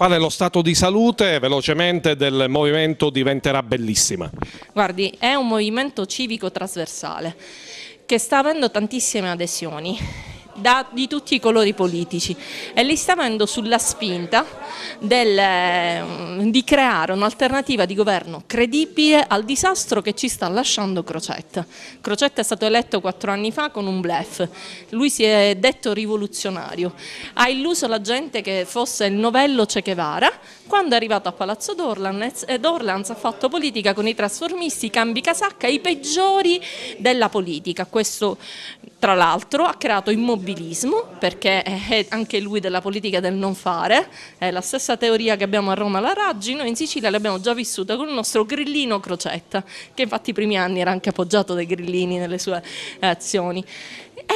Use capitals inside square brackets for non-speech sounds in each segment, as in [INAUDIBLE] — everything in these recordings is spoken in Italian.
Qual è lo stato di salute velocemente del movimento diventerà bellissima? Guardi, è un movimento civico trasversale che sta avendo tantissime adesioni da, di tutti i colori politici e li sta avendo sulla spinta del, mm, di creare un'alternativa di governo credibile al disastro che ci sta lasciando Crocetta. Crocetta è stato eletto quattro anni fa con un blef, lui si è detto rivoluzionario, ha illuso la gente che fosse il novello Che Guevara quando è arrivato a Palazzo eh, d'Orlanz ha fatto politica con i trasformisti, i cambi casacca, i peggiori della politica. Questo tra l'altro ha creato immobilismo perché è eh, eh, anche lui della politica del non fare, è la stessa teoria che abbiamo a Roma la Raggi, noi in Sicilia l'abbiamo già vissuta con il nostro grillino Crocetta che infatti i primi anni era anche appoggiato dai grillini nelle sue azioni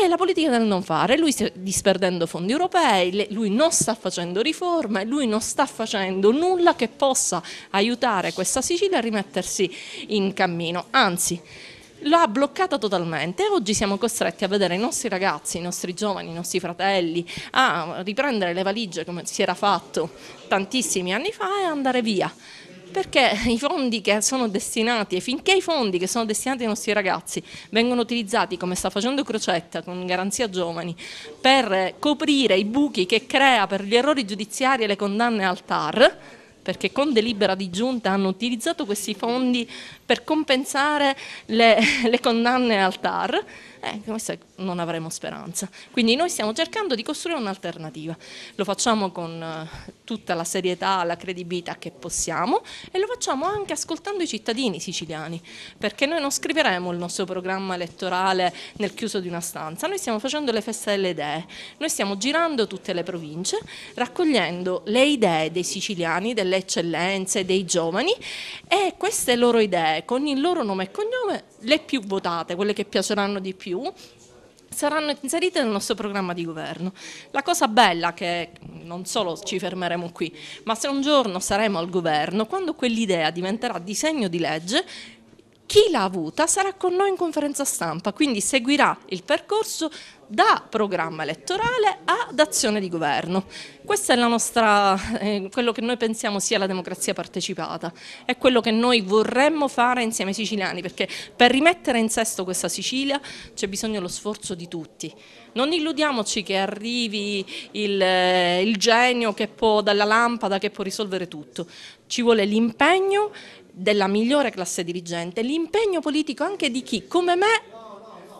è eh, la politica del non fare, lui sta disperdendo fondi europei, lui non sta facendo riforme, lui non sta facendo nulla che possa aiutare questa Sicilia a rimettersi in cammino, anzi l'ha bloccata totalmente. e Oggi siamo costretti a vedere i nostri ragazzi, i nostri giovani, i nostri fratelli a riprendere le valigie come si era fatto tantissimi anni fa e andare via perché [LAUGHS] i fondi che sono destinati e finché i fondi che sono destinati ai nostri ragazzi vengono utilizzati come sta facendo Crocetta con garanzia giovani per coprire i buchi che crea per gli errori giudiziari e le condanne al TAR perché con delibera di giunta hanno utilizzato questi fondi per compensare le, [LAUGHS] le condanne al TAR eh, questa non avremo speranza. Quindi noi stiamo cercando di costruire un'alternativa. Lo facciamo con eh, tutta la serietà, la credibilità che possiamo e lo facciamo anche ascoltando i cittadini siciliani, perché noi non scriveremo il nostro programma elettorale nel chiuso di una stanza, noi stiamo facendo le feste delle idee, noi stiamo girando tutte le province, raccogliendo le idee dei siciliani, delle eccellenze, dei giovani e queste loro idee con il loro nome e cognome le più votate, quelle che piaceranno di più, saranno inserite nel nostro programma di governo. La cosa bella che non solo ci fermeremo qui, ma se un giorno saremo al governo, quando quell'idea diventerà disegno di legge, chi l'ha avuta sarà con noi in conferenza stampa, quindi seguirà il percorso da programma elettorale ad azione di governo. Questo è nostra, eh, quello che noi pensiamo sia la democrazia partecipata, è quello che noi vorremmo fare insieme ai siciliani, perché per rimettere in sesto questa Sicilia c'è bisogno dello sforzo di tutti. Non illudiamoci che arrivi il, eh, il genio che può, dalla lampada che può risolvere tutto, ci vuole l'impegno della migliore classe dirigente, l'impegno politico anche di chi come me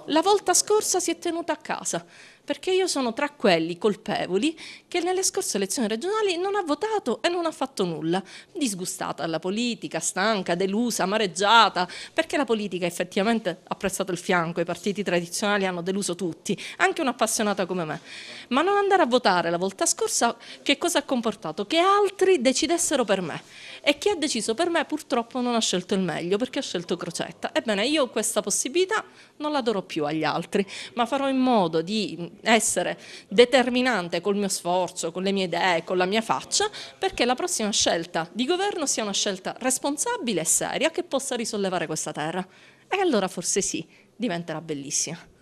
la volta scorsa si è tenuta a casa, perché io sono tra quelli colpevoli che nelle scorse elezioni regionali non ha votato e non ha fatto nulla, disgustata alla politica, stanca, delusa, amareggiata, perché la politica effettivamente ha prestato il fianco, i partiti tradizionali hanno deluso tutti, anche un'appassionata come me. Ma non andare a votare la volta scorsa che cosa ha comportato? Che altri decidessero per me e chi ha deciso per me purtroppo non ha scelto il meglio perché ha scelto Crocetta. Ebbene, io questa possibilità non la darò più agli altri, ma farò in modo di essere determinante col mio sforzo, con le mie idee, con la mia faccia, perché la prossima scelta di governo sia una scelta responsabile e seria che possa risollevare questa terra. E allora forse sì, diventerà bellissima.